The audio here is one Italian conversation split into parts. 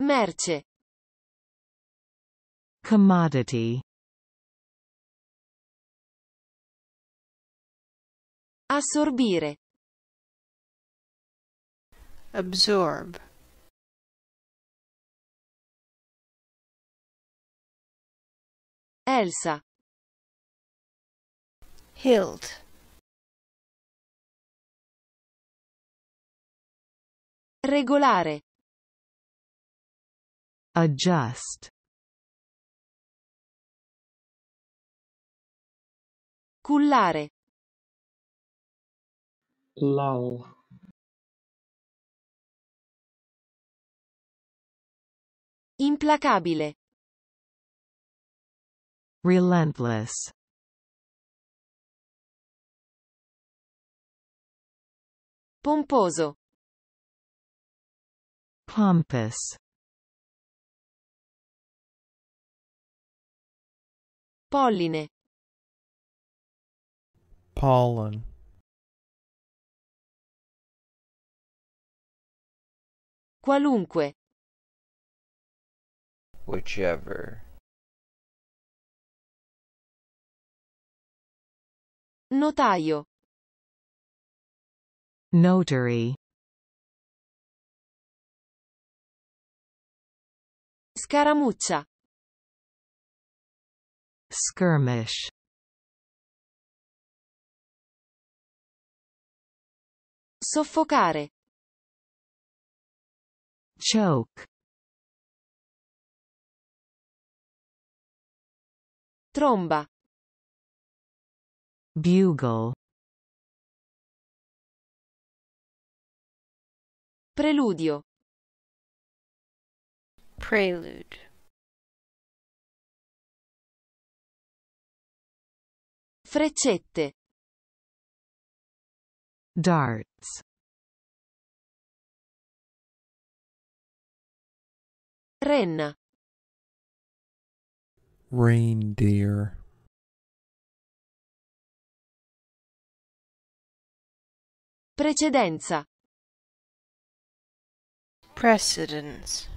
Merce. Commodity. Assorbire. Absorb. Elsa. Hilt. Regolare. Adjust. Cullare. Lal. Implacabile. Relentless. Pomposo. Pompous. Polline. Pollen. Qualunque. Whichever. Notaio. Notary. Scaramuccia. Skirmish Soffocare Choke Tromba Bugle Preludio Prelude Freccette. Darts. Renna. Reindeer. Precedenza. Precedence.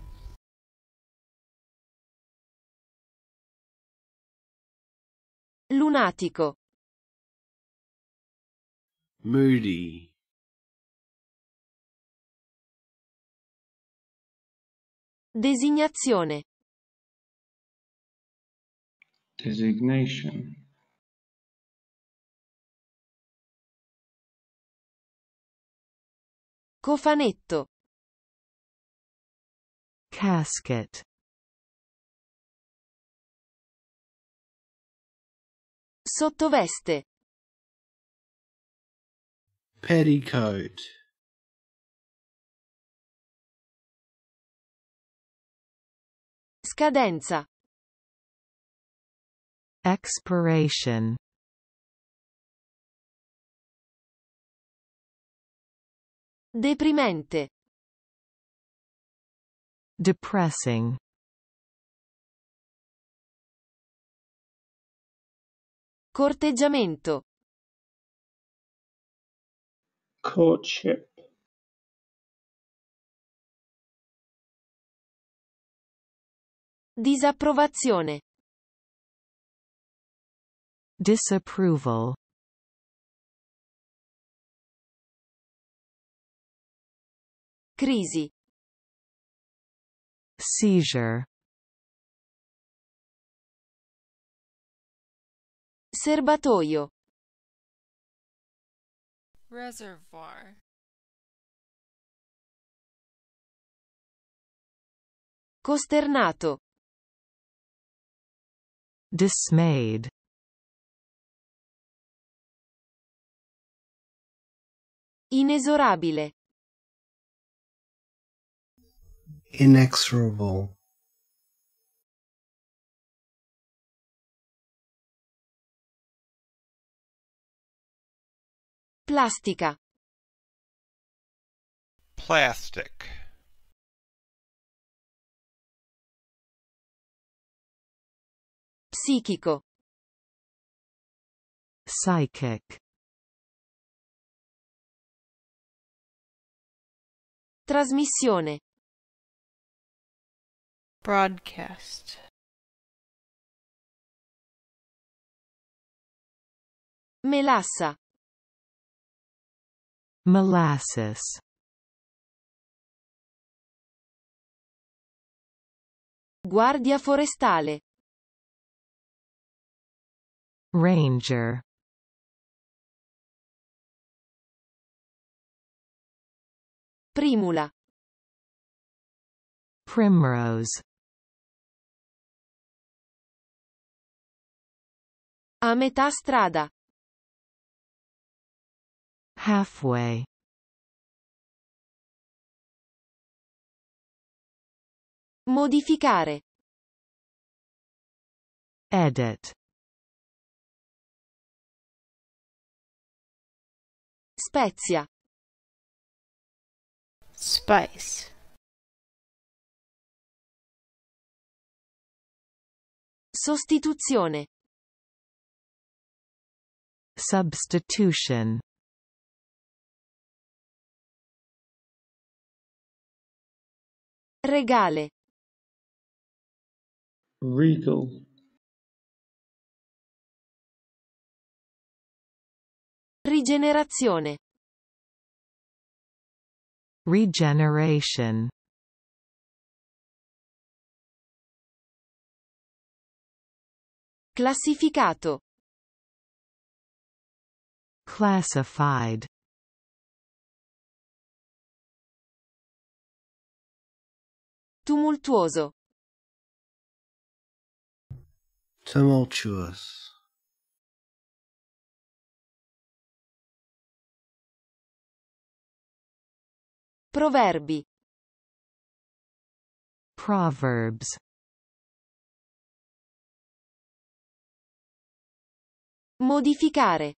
Lunatico moody Designazione. Designation. Cofanetto. Casket. Sottoveste petticoat Scadenza Expiration Deprimente Depressing Corteggiamento courtship Disapprovazione. Disapproval. Crisi. Seizure. Serbatoio. Reservoir. Costernato. Dismayed. Inesorabile. Inexorable. Plastica. Plastic. Psichico. Psychic. Trasmissione. Broadcast. Melassa. Molasses Guardia forestale Ranger Primula Primrose A metà strada Halfway Modificare. Edit. Spezia. Spice. Sostituzione. Substitution. Regale. Regal. Rigenerazione. Regeneration. Classificato. Classified. Tumultuoso. Tumultuous. Proverbi. Proverbs. Modificare.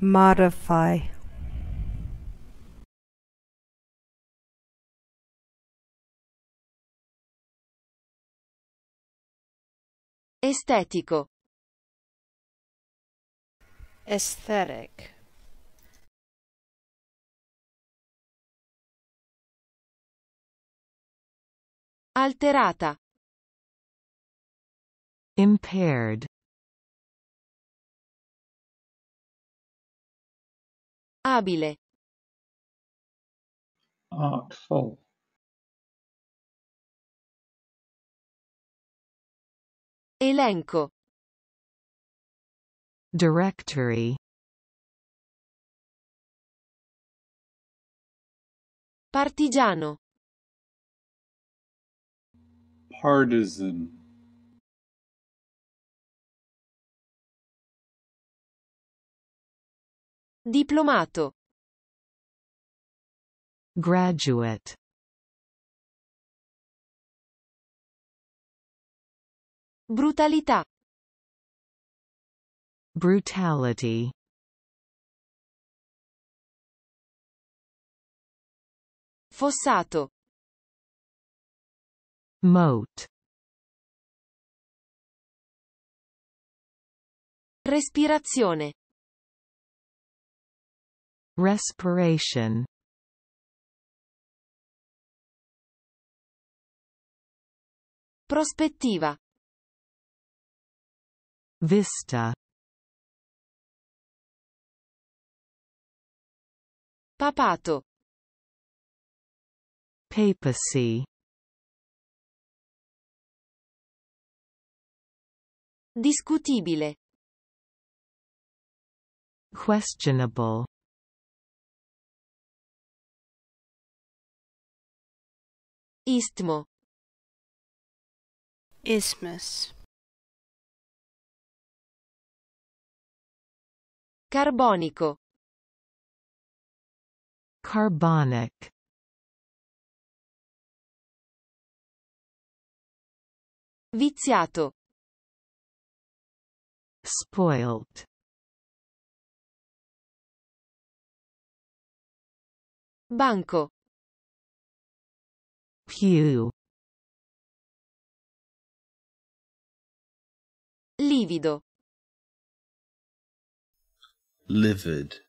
Modify. Estetico. Aesthetic. Alterata. Impaired. Abile. Artful. Elenco Directory Partigiano Partisan Diplomato Graduate Brutalità. Brutality. Fossato. Moat. Respirazione. Respiration. Prospettiva. Vista Papato Papacy Discutibile Questionable Istmo Isthmus Carbonico. Carbonic. Viziato. Spoilt. Banco. Pew. Livido. livid